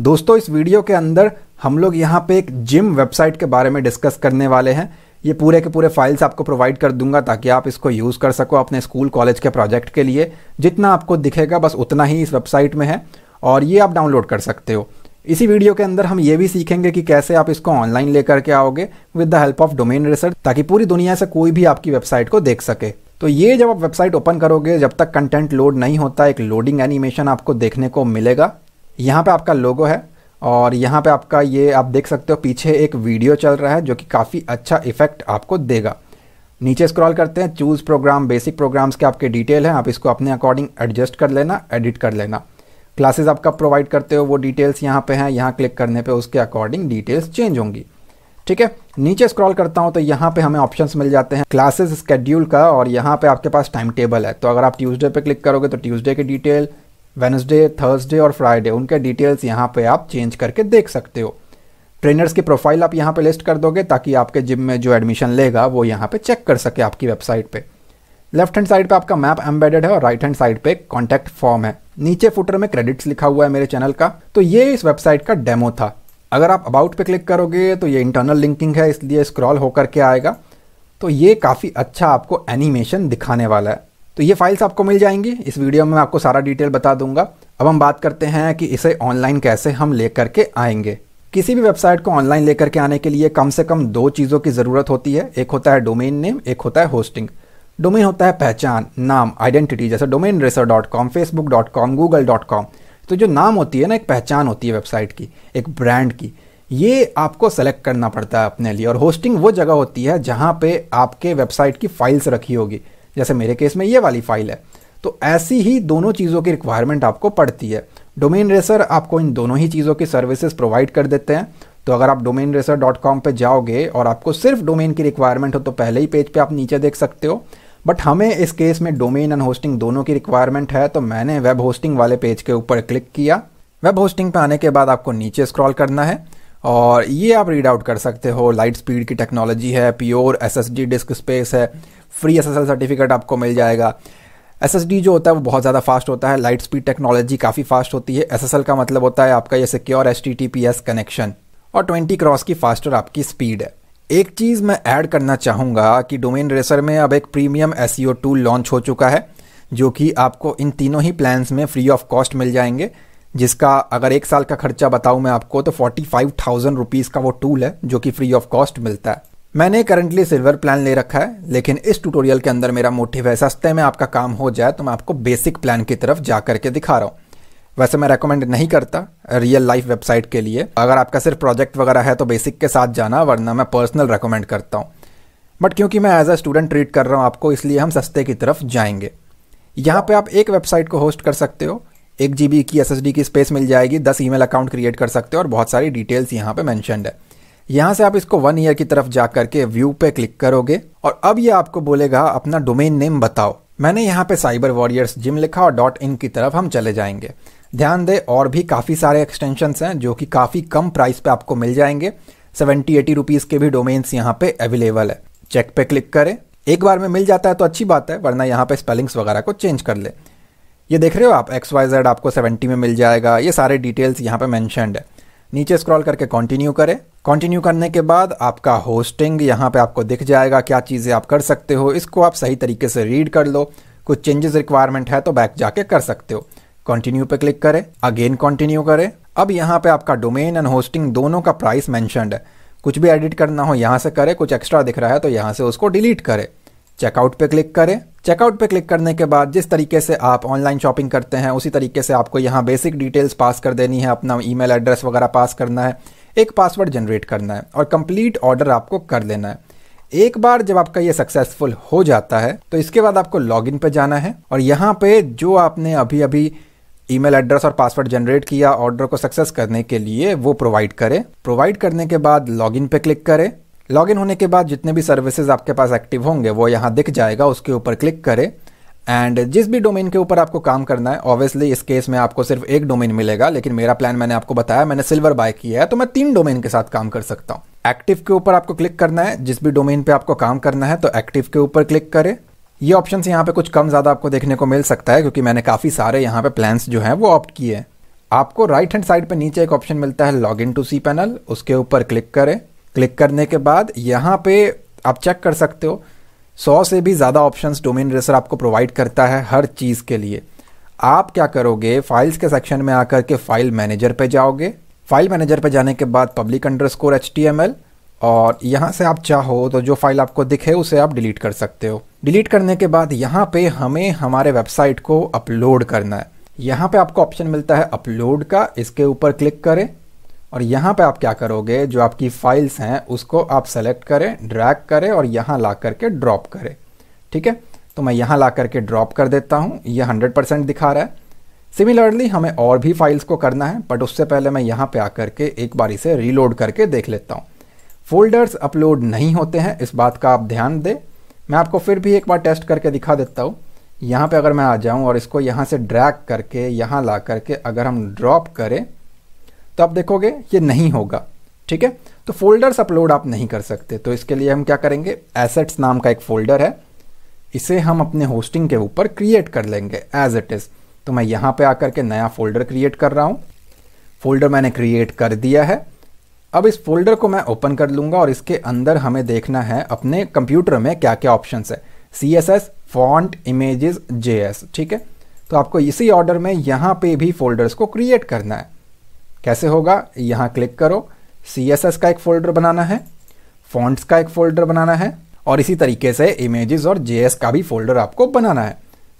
दोस्तों इस वीडियो के अंदर हम लोग यहाँ पे एक जिम वेबसाइट के बारे में डिस्कस करने वाले हैं ये पूरे के पूरे फाइल्स आपको प्रोवाइड कर दूंगा ताकि आप इसको यूज़ कर सको अपने स्कूल कॉलेज के प्रोजेक्ट के लिए जितना आपको दिखेगा बस उतना ही इस वेबसाइट में है और ये आप डाउनलोड कर सकते हो इसी वीडियो के अंदर हम ये भी सीखेंगे कि कैसे आप इसको ऑनलाइन लेकर के आओगे with the help of domain research ताकि पूरी दुनिया से कोई भी आपकी वेबसाइट को देख सके तो ये जब आप वेबसाइट ओपन करोगे जब तक कंटेंट लोड नहीं होता एक लोडिंग एनिमेशन आपको देखने को मिलेगा यहाँ पे आपका लोगो है और यहाँ पे आपका ये आप देख सकते हो पीछे एक वीडियो चल रहा है जो कि काफ़ी अच्छा इफेक्ट आपको देगा नीचे स्क्रॉल करते हैं चूज़ प्रोग्राम बेसिक प्रोग्राम्स के आपके डिटेल हैं आप इसको अपने अकॉर्डिंग एडजस्ट कर लेना एडिट कर लेना क्लासेस आप कब प्रोवाइड करते हो वो डिटेल्स यहाँ पे हैं यहाँ क्लिक करने पे उसके अकॉर्डिंग डिटेल्स चेंज होंगी ठीक है नीचे स्क्रॉल करता हूँ तो यहाँ पे हमें ऑप्शंस मिल जाते हैं क्लासेस स्केड्यूल का और यहाँ पे आपके पास टाइम टेबल है तो अगर आप ट्यूसडे पे क्लिक करोगे तो ट्यूसडे की डिटेल वेनसडे थर्सडे और फ्राइडे उनके डिटेल्स यहाँ पे आप चेंज करके देख सकते हो ट्रेनर्स की प्रोफाइल आप यहाँ पे लिस्ट कर दोगे ताकि आपके जिम में जो एडमिशन लेगा वो यहाँ पे चेक कर सके आपकी वेबसाइट पे लेफ्ट हैंड साइड पे आपका मैप एम्बेडेड है और राइट हैंड साइड पे कॉन्टैक्ट फॉर्म है नीचे फुटर में क्रेडिट्स लिखा हुआ है मेरे चैनल का तो ये इस वेबसाइट का डेमो था अगर आप अबाउट पे क्लिक करोगे तो ये इंटरनल लिंकिंग है इसलिए स्क्रॉल होकर के आएगा तो ये काफ़ी अच्छा आपको एनिमेशन दिखाने वाला है तो ये फाइल्स आपको मिल जाएंगी इस वीडियो में मैं आपको सारा डिटेल बता दूंगा अब हम बात करते हैं कि इसे ऑनलाइन कैसे हम ले करके आएंगे किसी भी वेबसाइट को ऑनलाइन लेकर के आने के लिए कम से कम दो चीज़ों की ज़रूरत होती है एक होता है डोमेन नेम एक होता है होस्टिंग डोमेन होता है पहचान नाम आइडेंटिटी जैसे domain racer dot com Facebook dot com Google dot com तो जो नाम होती है ना एक पहचान होती है वेबसाइट की एक ब्रांड की ये आपको सेलेक्ट करना पड़ता है अपने लिए और होस्टिंग वो जगह होती है जहाँ पे आपके वेबसाइट की फाइल्स रखी होगी जैसे मेरे केस में ये वाली फाइल है तो ऐसी ही दोनों चीज़ों की रिक्वायरमेंट आपको पड़ती है डोमेन रेसर आपको इन दोनों ही चीज़ों की सर्विसेज प्रोवाइड कर देते हैं तो अगर आप डोमेन रेसर डॉट कॉम पर जाओगे और आपको सिर्फ डोमेन की रिक्वायरमेंट हो तो पहले ही पेज पे आप नीचे देख सकते हो बट हमें इस केस में डोमेन एंड होस्टिंग दोनों की रिक्वायरमेंट है तो मैंने वेब होस्टिंग वाले पेज के ऊपर क्लिक किया वेब होस्टिंग पे आने के बाद आपको नीचे स्क्रॉल करना है और ये आप रीड आउट कर सकते हो लाइट स्पीड की टेक्नोलॉजी है प्योर एस डिस्क स्पेस है फ्री एस सर्टिफिकेट आपको मिल जाएगा एस जो होता है वो बहुत ज़्यादा फास्ट होता है लाइट स्पीड टेक्नोलॉजी काफ़ी फास्ट होती है एस का मतलब होता है आपका ये सिक्योर एस कनेक्शन और 20 क्रॉस की फास्टर आपकी स्पीड है एक चीज़ मैं ऐड करना चाहूँगा कि डोमेन रेसर में अब एक प्रीमियम एस टूल लॉन्च हो चुका है जो कि आपको इन तीनों ही प्लान्स में फ्री ऑफ कॉस्ट मिल जाएंगे जिसका अगर एक साल का खर्चा बताऊं मैं आपको तो फोर्टी फाइव थाउजेंड रुपीज़ का वो टूल है जो कि फ्री ऑफ कॉस्ट मिलता है मैंने करंटली सिल्वर प्लान ले रखा है लेकिन इस ट्यूटोरियल के अंदर मेरा मोटिव है सस्ते में आपका काम हो जाए तो मैं आपको बेसिक प्लान की तरफ जा करके दिखा रहा हूँ वैसे मैं रेकमेंड नहीं करता रियल लाइफ वेबसाइट के लिए अगर आपका सिर्फ प्रोजेक्ट वगैरह है तो बेसिक के साथ जाना वरना मैं पर्सनल रेकमेंड करता हूँ बट क्योंकि मैं एज अ स्टूडेंट ट्रीट कर रहा हूँ आपको इसलिए हम सस्ते की तरफ जाएंगे यहाँ पे आप एक वेबसाइट को होस्ट कर सकते हो एक जी की एस की स्पेस मिल जाएगी दस ईमेल अकाउंट क्रिएट कर सकते हो और बहुत सारी डिटेल्स यहाँ पे मैंशनड है यहाँ से आप इसको वन ईयर की तरफ जा करके व्यू पे क्लिक करोगे और अब ये आपको बोलेगा अपना डोमेन नेम बताओ मैंने यहाँ पे साइबर वॉरियर्स जिम लिखा और डॉट इन की तरफ हम चले जाएंगे ध्यान दे और भी काफ़ी सारे एक्सटेंशन हैं जो कि काफ़ी कम प्राइस पे आपको मिल जाएंगे सेवेंटी एटी रुपीज़ के भी डोमेन्स यहाँ पे अवेलेबल है चेक पे क्लिक करें एक बार में मिल जाता है तो अच्छी बात है वरना यहाँ पे स्पेलिंग्स वगैरह को चेंज कर ले ये देख रहे हो आप एक्स वाई जेड आपको 70 में मिल जाएगा ये सारे डिटेल्स यहाँ पे मैंशनड है नीचे स्क्रॉल करके कंटिन्यू करें कंटिन्यू करने के बाद आपका होस्टिंग यहाँ पे आपको दिख जाएगा क्या चीज़ें आप कर सकते हो इसको आप सही तरीके से रीड कर लो कुछ चेंजेस रिक्वायरमेंट है तो बैक जाके कर सकते हो कंटिन्यू पे क्लिक करें अगेन कंटिन्यू करें अब यहाँ पे आपका डोमेन एंड होस्टिंग दोनों का प्राइस मैंशनड है कुछ भी एडिट करना हो यहाँ से करे कुछ एक्स्ट्रा दिख रहा है तो यहाँ से उसको डिलीट करे चेकआउट पे क्लिक करें चेकआउट पे क्लिक करने के बाद जिस तरीके से आप ऑनलाइन शॉपिंग करते हैं उसी तरीके से आपको यहाँ बेसिक डिटेल्स पास कर देनी है अपना ईमेल एड्रेस वगैरह पास करना है एक पासवर्ड जनरेट करना है और कंप्लीट ऑर्डर आपको कर लेना है एक बार जब आपका ये सक्सेसफुल हो जाता है तो इसके बाद आपको लॉगिन पर जाना है और यहाँ पे जो आपने अभी अभी ईमेल एड्रेस और पासवर्ड जनरेट किया ऑर्डर को सक्सेस करने के लिए वो प्रोवाइड करें प्रोवाइड करने के बाद इन पर क्लिक करें लॉगिन होने के बाद जितने भी सर्विसेज आपके पास एक्टिव होंगे वो यहाँ दिख जाएगा उसके ऊपर क्लिक करें एंड जिस भी डोमेन के ऊपर आपको काम करना है ऑब्वियसली इस केस में आपको सिर्फ एक डोमेन मिलेगा लेकिन मेरा प्लान मैंने आपको बताया मैंने सिल्वर बाय किया है तो मैं तीन डोमेन के साथ काम कर सकता हूँ एक्टिव के ऊपर आपको क्लिक करना है जिस भी डोमेन पे आपको काम करना है तो एक्टिव के ऊपर क्लिक करें ये ऑप्शन यहाँ पे कुछ कम ज़्यादा आपको देखने को मिल सकता है क्योंकि मैंने काफ़ी सारे यहाँ पे प्लान जो है वो ऑप्ट किए हैं आपको राइट हैंड साइड पे नीचे एक ऑप्शन मिलता है log in to C panel उसके ऊपर क्लिक करें क्लिक करने के बाद यहाँ पे आप चेक कर सकते हो सौ से भी ज़्यादा ऑप्शंस डोमेन रेसर आपको प्रोवाइड करता है हर चीज़ के लिए आप क्या करोगे फाइल्स के सेक्शन में आकर के फाइल मैनेजर पे जाओगे फाइल मैनेजर पे जाने के बाद public underscore H M L और यहाँ से आप चाहो तो जो फाइल आपको दिखे उसे आप डिलीट कर सकते हो डिलीट करने के बाद यहाँ पे हमें हमारे वेबसाइट को अपलोड करना है यहाँ पे आपको ऑप्शन मिलता है अपलोड का इसके ऊपर क्लिक करें और यहाँ पे आप क्या करोगे जो आपकी फाइल्स हैं उसको आप सेलेक्ट करें ड्रैग करें और यहाँ ला करके ड्रॉप करें ठीक है तो मैं यहाँ ला करके ड्रॉप कर देता हूँ ये हंड्रेड परसेंट दिखा रहा है सिमिलरली हमें और भी फाइल्स को करना है बट उससे पहले मैं यहाँ पे आकर के एक बार इसे रीलोड करके देख लेता हूँ फोल्डर्स अपलोड नहीं होते हैं इस बात का आप ध्यान दें मैं आपको फिर भी एक बार टेस्ट करके दिखा देता हूँ यहाँ पर अगर मैं आ जाऊँ और इसको यहाँ से ड्रैक करके यहाँ ला करके अगर हम ड्रॉप करें तो आप देखोगे ये नहीं होगा ठीक है तो फोल्डर्स अपलोड आप नहीं कर सकते तो इसके लिए हम क्या करेंगे एसेट्स नाम का एक फोल्डर है इसे हम अपने होस्टिंग के ऊपर क्रिएट कर लेंगे एज इट इज़ तो मैं यहां पे आकर के नया फोल्डर क्रिएट कर रहा हूं फोल्डर मैंने क्रिएट कर दिया है अब इस फोल्डर को मैं ओपन कर लूंगा और इसके अंदर हमें देखना है अपने कंप्यूटर में क्या क्या ऑप्शन है C S S font images J S ठीक है तो आपको इसी ऑर्डर में यहां पे भी फोल्डर्स को क्रिएट करना है कैसे होगा यहाँ क्लिक करो सी का एक फोल्डर बनाना है फॉन्ट्स का एक फोल्डर बनाना है और इसी तरीके से इमेजेस और जे का भी फोल्डर आपको बनाना है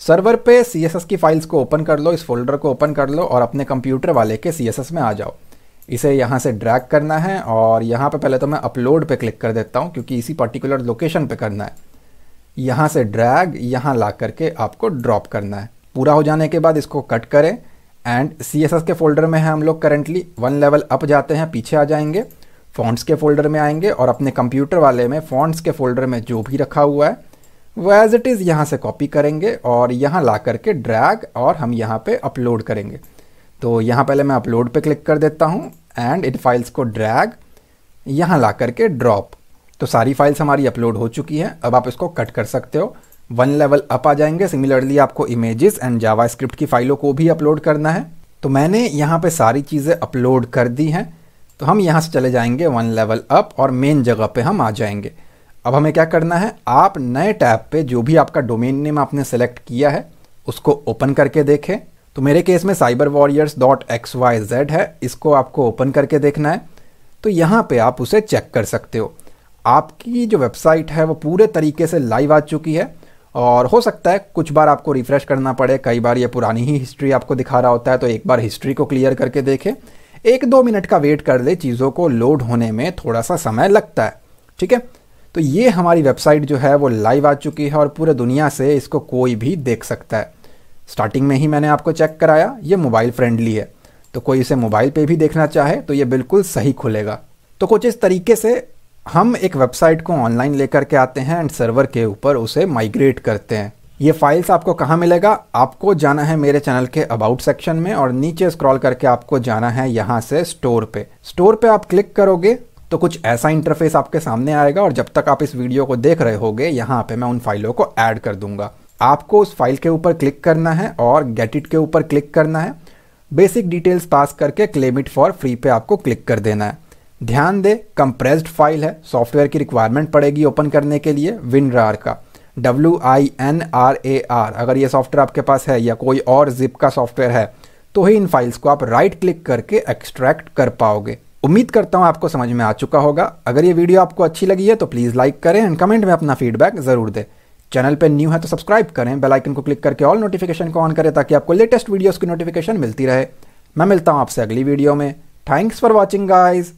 सर्वर पे सी की फाइल्स को ओपन कर लो इस फोल्डर को ओपन कर लो और अपने कंप्यूटर वाले के सी में आ जाओ इसे यहाँ से ड्रैग करना है और यहाँ पे पहले तो मैं अपलोड पे क्लिक कर देता हूँ क्योंकि इसी पर्टिकुलर लोकेशन पे करना है यहाँ से ड्रैग यहाँ ला करके आपको ड्रॉप करना है पूरा हो जाने के बाद इसको कट करें एंड सी के फोल्डर में हैं हम लोग करेंटली वन लेवल अप जाते हैं पीछे आ जाएंगे फॉन्ट्स के फोल्डर में आएंगे और अपने कंप्यूटर वाले में फॉन्ट्स के फोल्डर में जो भी रखा हुआ है वो एज इट इज़ यहाँ से कॉपी करेंगे और यहाँ ला करके ड्रैग और हम यहाँ पे अपलोड करेंगे तो यहाँ पहले मैं अपलोड पे क्लिक कर देता हूँ एंड इन फाइल्स को ड्रैग यहाँ ला करके ड्रॉप तो सारी फाइल्स हमारी अपलोड हो चुकी हैं अब आप इसको कट कर सकते हो वन लेवल अप आ जाएंगे सिमिलरली आपको इमेजेस एंड जावा की फाइलों को भी अपलोड करना है तो मैंने यहाँ पे सारी चीज़ें अपलोड कर दी हैं तो हम यहाँ से चले जाएंगे वन लेवल अप और मेन जगह पे हम आ जाएंगे अब हमें क्या करना है आप नए टैब पे जो भी आपका डोमेन नेम आपने सेलेक्ट किया है उसको ओपन करके देखें तो मेरे केस में cyber warriors dot X Y Z है इसको आपको ओपन करके देखना है तो यहाँ पे आप उसे चेक कर सकते हो आपकी जो वेबसाइट है वो पूरे तरीके से लाइव आ चुकी है और हो सकता है कुछ बार आपको रिफ़्रेश करना पड़े कई बार ये पुरानी ही हिस्ट्री आपको दिखा रहा होता है तो एक बार हिस्ट्री को क्लियर करके देखें एक दो मिनट का वेट कर ले चीज़ों को लोड होने में थोड़ा सा समय लगता है ठीक है तो ये हमारी वेबसाइट जो है वो लाइव आ चुकी है और पूरे दुनिया से इसको कोई भी देख सकता है स्टार्टिंग में ही मैंने आपको चेक कराया ये मोबाइल फ्रेंडली है तो कोई इसे मोबाइल पे भी देखना चाहे तो ये बिल्कुल सही खुलेगा तो कुछ इस तरीके से हम एक वेबसाइट को ऑनलाइन लेकर के आते हैं एंड सर्वर के ऊपर उसे माइग्रेट करते हैं ये फाइल्स आपको कहाँ मिलेगा आपको जाना है मेरे चैनल के अबाउट सेक्शन में और नीचे स्क्रॉल करके आपको जाना है यहाँ से स्टोर पे स्टोर पे आप क्लिक करोगे तो कुछ ऐसा इंटरफेस आपके सामने आएगा और जब तक आप इस वीडियो को देख रहे होगे यहाँ पे मैं उन फाइलों को ऐड कर दूंगा आपको उस फाइल के ऊपर क्लिक करना है और गेट इट के ऊपर क्लिक करना है बेसिक डिटेल्स पास करके क्लेम इट फॉर फ्री पे आपको क्लिक कर देना है ध्यान दे कंप्रेस्ड फाइल है सॉफ्टवेयर की रिक्वायरमेंट पड़ेगी ओपन करने के लिए विनरार का W I N R A R अगर ये सॉफ्टवेयर आपके पास है या कोई और जिप का सॉफ्टवेयर है तो ही इन फाइल्स को आप राइट क्लिक करके एक्सट्रैक्ट कर पाओगे उम्मीद करता हूं आपको समझ में आ चुका होगा अगर ये वीडियो आपको अच्छी लगी है तो प्लीज़ लाइक करें एंड कमेंट में अपना फीडबैक ज़रूर दें चैनल पर न्यू है तो सब्सक्राइब करें बेल आइकन को क्लिक करके ऑल नोटिफिकेशन को ऑन करें ताकि आपको लेटेस्ट वीडियोस की नोटिफिकेशन मिलती रहे मैं मिलता हूँ आपसे अगली वीडियो में थैंक्स फॉर वॉचिंग गाइज़